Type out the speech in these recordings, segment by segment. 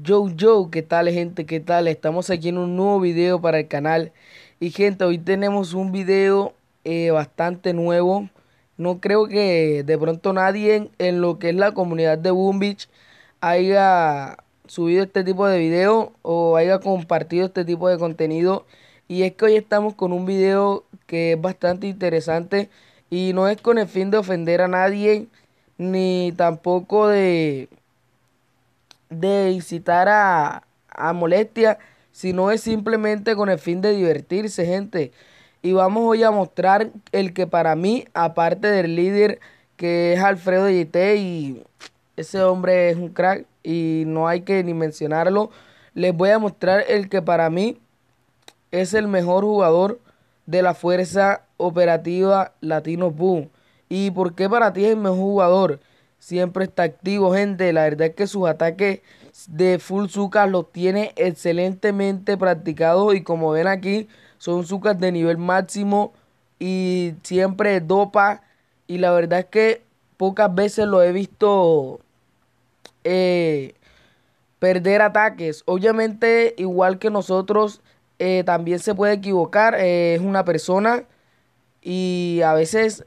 Yo, yo, ¿qué tal gente? ¿Qué tal? Estamos aquí en un nuevo video para el canal. Y gente, hoy tenemos un video eh, bastante nuevo. No creo que de pronto nadie en, en, lo que es la comunidad de Boom Beach haya subido este tipo de video o haya compartido este tipo de contenido. Y es que hoy estamos con un video que es bastante interesante y no es con el fin de ofender a nadie ni tampoco de de incitar a, a molestia, sino es simplemente con el fin de divertirse, gente. Y vamos hoy a mostrar el que para mí, aparte del líder que es Alfredo Y.T., y ese hombre es un crack y no hay que ni mencionarlo, les voy a mostrar el que para mí es el mejor jugador de la fuerza operativa Latino Boom. ¿Y por qué para ti es el mejor jugador? Siempre está activo, gente. La verdad es que sus ataques de full sucas los tiene excelentemente practicados. Y como ven aquí, son sucas de nivel máximo. Y siempre dopa. Y la verdad es que pocas veces lo he visto eh, perder ataques. Obviamente, igual que nosotros, eh, también se puede equivocar. Eh, es una persona. Y a veces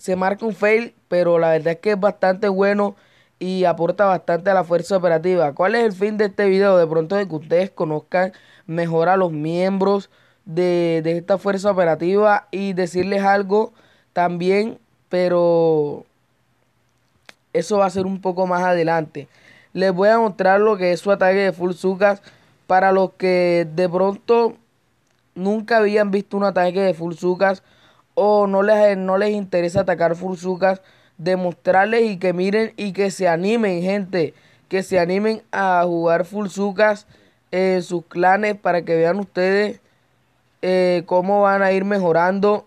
se marca un fail, pero la verdad es que es bastante bueno y aporta bastante a la fuerza operativa. ¿Cuál es el fin de este video? De pronto de que ustedes conozcan mejor a los miembros de, esta fuerza operativa y decirles algo también, pero eso va a ser un poco más adelante. Les voy a mostrar lo que es su ataque de Full Sucas para los que de pronto nunca habían visto un ataque de Full Sucas o no les, no les interesa atacar furzucas, demostrarles y que miren y que se animen, gente, que se animen a jugar Fursucas en sus clanes para que vean ustedes eh, cómo van a ir mejorando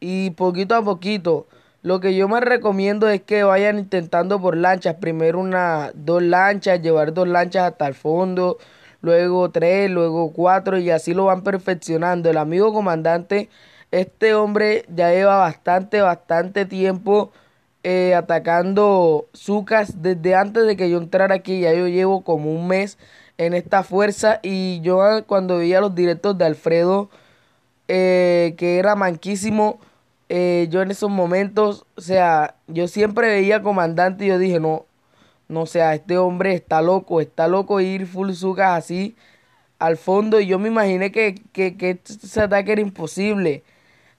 y poquito a poquito. Lo que yo más recomiendo es que vayan intentando por lanchas. Primero una, dos lanchas, llevar dos lanchas hasta el fondo, luego tres, luego cuatro y así lo van perfeccionando. El amigo comandante este hombre ya lleva bastante, bastante tiempo eh, atacando Zucas desde antes de que yo entrara aquí. Ya yo llevo como un mes en esta fuerza y yo cuando veía los directos de Alfredo, eh, que era manquísimo, eh, yo en esos momentos, o sea, yo siempre veía comandante y yo dije, no, no, sea, este hombre está loco, está loco ir full Zucas así al fondo y yo me imaginé que, que, que este, ese ataque era imposible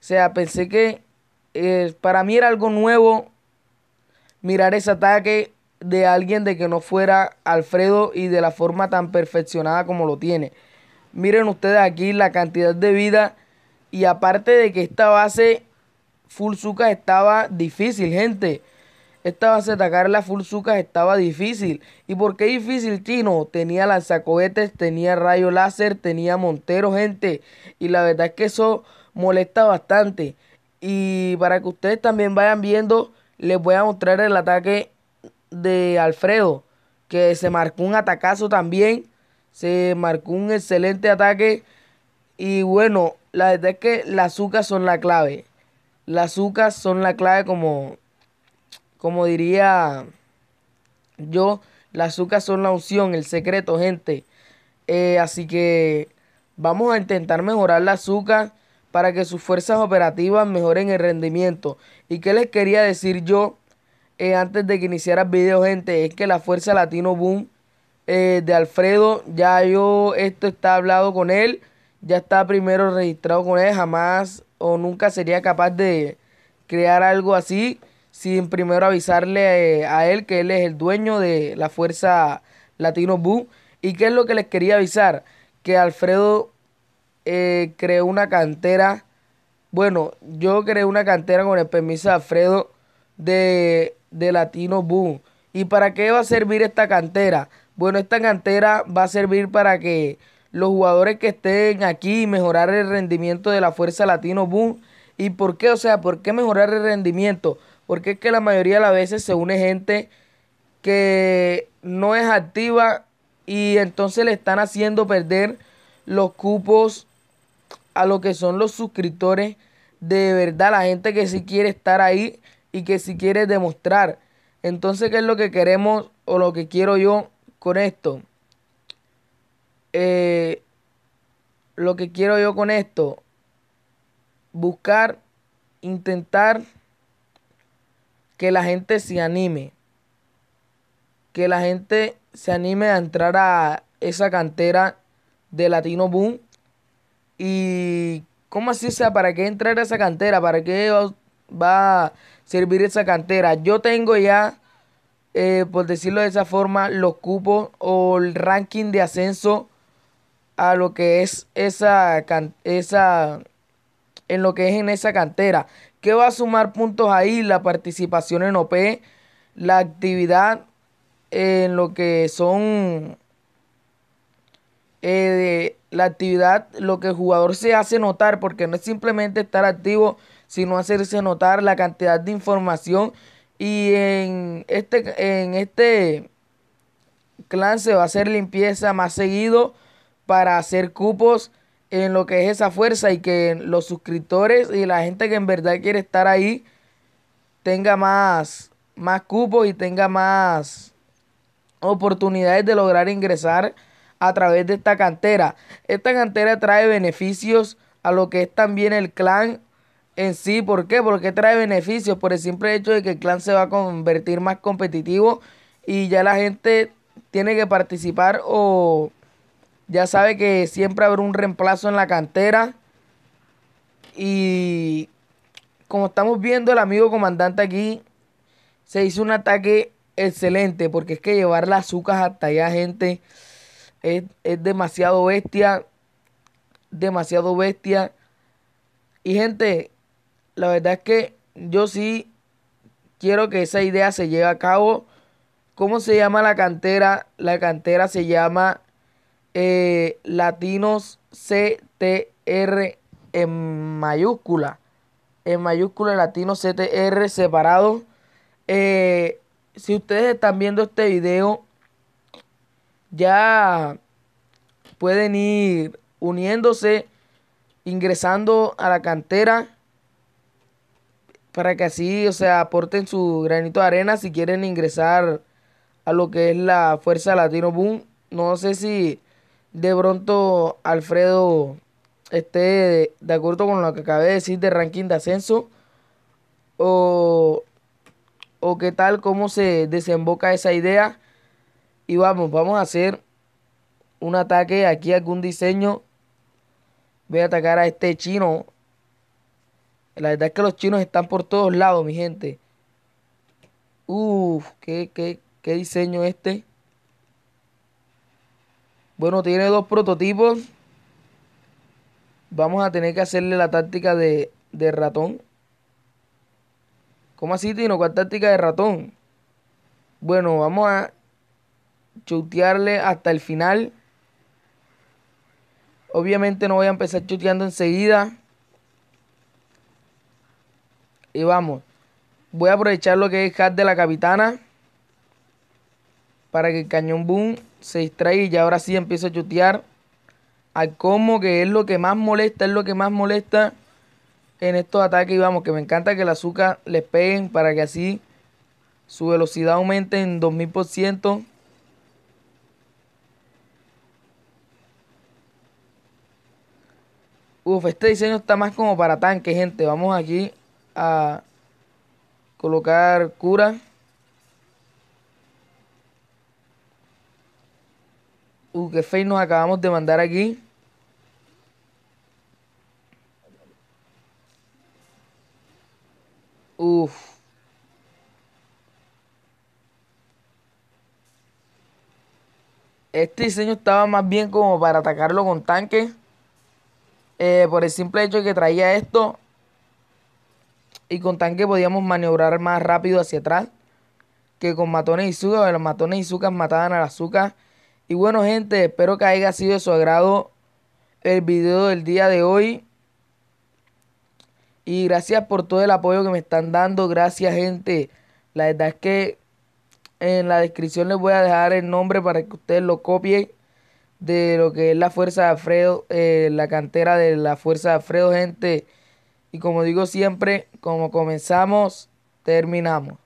sea, pensé que eh, para mí era algo nuevo mirar ese ataque de alguien de que no fuera Alfredo y de la forma tan perfeccionada como lo tiene. Miren ustedes aquí la cantidad de vida y aparte de que esta base Full estaba difícil, gente. Esta base de atacar la Full estaba difícil. ¿Y por qué difícil, Chino? Tenía lanzacohetes, tenía rayo láser, tenía Montero, gente. Y la verdad es que eso molesta bastante. Y para que ustedes también vayan viendo, les voy a mostrar el ataque de Alfredo, que se marcó un atacazo también. Se marcó un excelente ataque. Y bueno, la verdad es que las azúcar son la clave. Las azúcar son la clave como, como diría yo. Las azúcar son la opción, el secreto, gente. Eh, así que vamos a intentar mejorar las azúcar para que sus fuerzas operativas mejoren el rendimiento. ¿Y qué les quería decir yo eh, antes de que iniciara el video, gente? Es que la Fuerza Latino Boom eh, de Alfredo, ya yo, esto está hablado con él, ya está primero registrado con él, jamás o nunca sería capaz de crear algo así sin primero avisarle eh, a él que él es el dueño de la Fuerza Latino Boom. ¿Y qué es lo que les quería avisar? Que Alfredo eh, creó una cantera, bueno, yo creé una cantera con el permiso de Alfredo de, de Latino Boom. ¿Y para qué va a servir esta cantera? Bueno, esta cantera va a servir para que los jugadores que estén aquí mejorar el rendimiento de la fuerza Latino Boom. ¿Y por qué? O sea, ¿por qué mejorar el rendimiento? Porque es que la mayoría de las veces se une gente que no es activa y entonces le están haciendo perder los cupos a lo que son los suscriptores de verdad, la gente que sí quiere estar ahí y que sí quiere demostrar. Entonces, ¿qué es lo que queremos o lo que quiero yo con esto? Eh, lo que quiero yo con esto, buscar, intentar que la gente se anime, que la gente se anime a entrar a esa cantera de Latino Boom ¿Y cómo así? sea, ¿para qué entrar a esa cantera? ¿Para qué va a servir esa cantera? Yo tengo ya, eh, por decirlo de esa forma, los cupos o el ranking de ascenso a lo que es esa, esa en lo que es en esa cantera. ¿Qué va a sumar puntos ahí? La participación en OP, la actividad en lo que son eh, la actividad, lo que el jugador se hace notar, porque no es simplemente estar activo, sino hacerse notar la cantidad de información. Y en este, en este clan se va a hacer limpieza más seguido para hacer cupos en lo que es esa fuerza y que los suscriptores y la gente que en verdad quiere estar ahí tenga más, más cupos y tenga más oportunidades de lograr ingresar a través de esta cantera. Esta cantera trae beneficios a lo que es también el clan en sí. ¿Por qué? Porque trae beneficios por el simple hecho de que el clan se va a convertir más competitivo y ya la gente tiene que participar o ya sabe que siempre habrá un reemplazo en la cantera. Y como estamos viendo el amigo comandante aquí, se hizo un ataque excelente porque es que llevar las azúcar hasta allá, gente. Es, demasiado bestia. Demasiado bestia. Y gente, la verdad es que yo sí quiero que esa idea se lleve a cabo. ¿Cómo se llama la cantera? La cantera se llama eh, Latinos CTR en mayúscula. En mayúscula Latinos CTR separado. Eh, si ustedes están viendo este video, ya pueden ir uniéndose, ingresando a la cantera para que así, o sea, aporten su granito de arena si quieren ingresar a lo que es la Fuerza Latino Boom. No sé si de pronto Alfredo esté de acuerdo con lo que acabé de decir de ranking de ascenso o, o qué tal, cómo se desemboca esa idea y vamos, vamos a hacer un ataque aquí, algún diseño. Voy a atacar a este chino. La verdad es que los chinos están por todos lados, mi gente. Uf, qué, qué, qué diseño este. Bueno, tiene dos prototipos. Vamos a tener que hacerle la táctica de, de ratón. ¿Cómo así, Tino? ¿Cuál táctica de ratón? Bueno, vamos a chutearle hasta el final. Obviamente no voy a empezar chuteando enseguida. Y vamos. Voy a aprovechar lo que es hat de la capitana. Para que el cañón boom se distraiga y ahora sí empiezo a chutear. Al como que es lo que más molesta, es lo que más molesta en estos ataques. Y vamos, que me encanta que el azúcar les peguen para que así su velocidad aumente en 2000%. Uf, este diseño está más como para tanque, gente. Vamos aquí a colocar cura. Uh, qué fe nos acabamos de mandar aquí. Uf. Este diseño estaba más bien como para atacarlo con tanque. Eh, por el simple hecho de que traía esto y con tanque podíamos maniobrar más rápido hacia atrás que con matones y sucas, los matones y sucas mataban a la Y bueno gente, espero que haya sido de su agrado el video del día de hoy. Y gracias por todo el apoyo que me están dando. Gracias gente. La verdad es que en la descripción les voy a dejar el nombre para que ustedes lo copien de lo que es la Fuerza de Alfredo, eh, la cantera de la Fuerza de Alfredo, gente. Y como digo siempre, como comenzamos, terminamos.